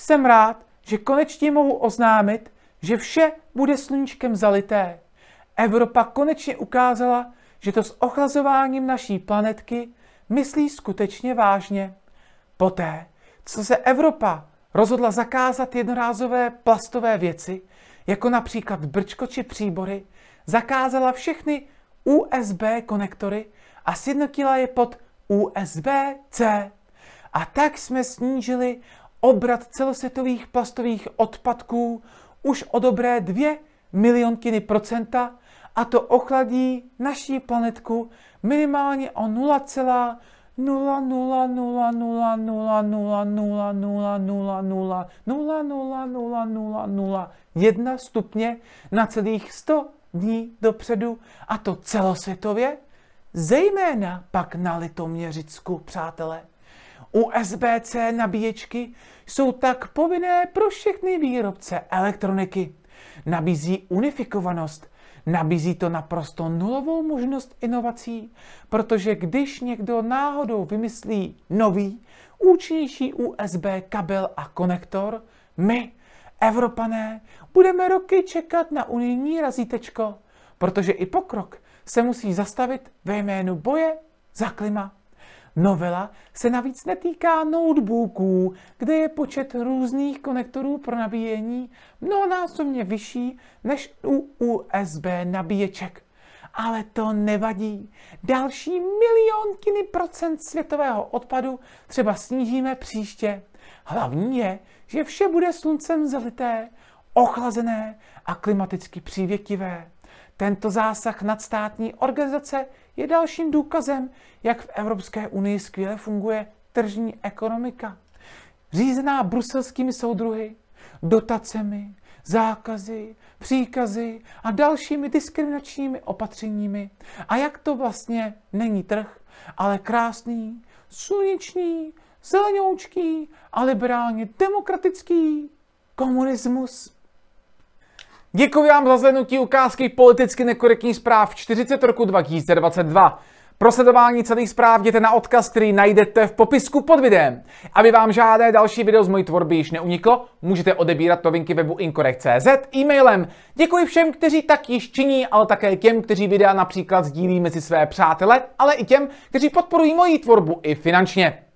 Jsem rád, že konečně mohu oznámit, že vše bude sluníčkem zalité. Evropa konečně ukázala, že to s ochlazováním naší planetky myslí skutečně vážně. Poté, co se Evropa rozhodla zakázat jednorázové plastové věci, jako například brčko či příbory, zakázala všechny USB konektory a sjednotila je pod USB-C. A tak jsme snížili obrat celosvětových plastových odpadků už o dobré dvě milionkiny procenta a to ochladí naší planetku minimálně o 0,00000000000000001 stupně na celých 100 dní dopředu a to celosvětově, zejména pak na Litoměřicku, přátelé. USB-C nabíječky jsou tak povinné pro všechny výrobce elektroniky. Nabízí unifikovanost, nabízí to naprosto nulovou možnost inovací, protože když někdo náhodou vymyslí nový, účinnější USB kabel a konektor, my, Evropané, budeme roky čekat na unijní razítečko, protože i pokrok se musí zastavit ve jménu boje za klima. Novela se navíc netýká notebooků, kde je počet různých konektorů pro nabíjení mnohonásobně vyšší než u USB nabíječek. Ale to nevadí. Další milionkiny procent světového odpadu třeba snížíme příště. Hlavní je, že vše bude sluncem zalité, ochlazené a klimaticky přívětivé. Tento zásah nadstátní organizace je dalším důkazem, jak v Evropské unii skvěle funguje tržní ekonomika. Řízená bruselskými soudruhy, dotacemi, zákazy, příkazy a dalšími diskriminačními opatřeními. A jak to vlastně není trh, ale krásný, sluneční, zelenoučký a liberálně demokratický komunismus. Děkuji vám za zhlednutí ukázky politicky nekorektních zpráv 40 roku 2022. Pro sledování celých zpráv jděte na odkaz, který najdete v popisku pod videem. Aby vám žádné další video z mojí tvorby již neuniklo, můžete odebírat novinky webu inkorekt.cz e-mailem. Děkuji všem, kteří tak již činí, ale také těm, kteří videa například sdílí mezi své přátele, ale i těm, kteří podporují moji tvorbu i finančně.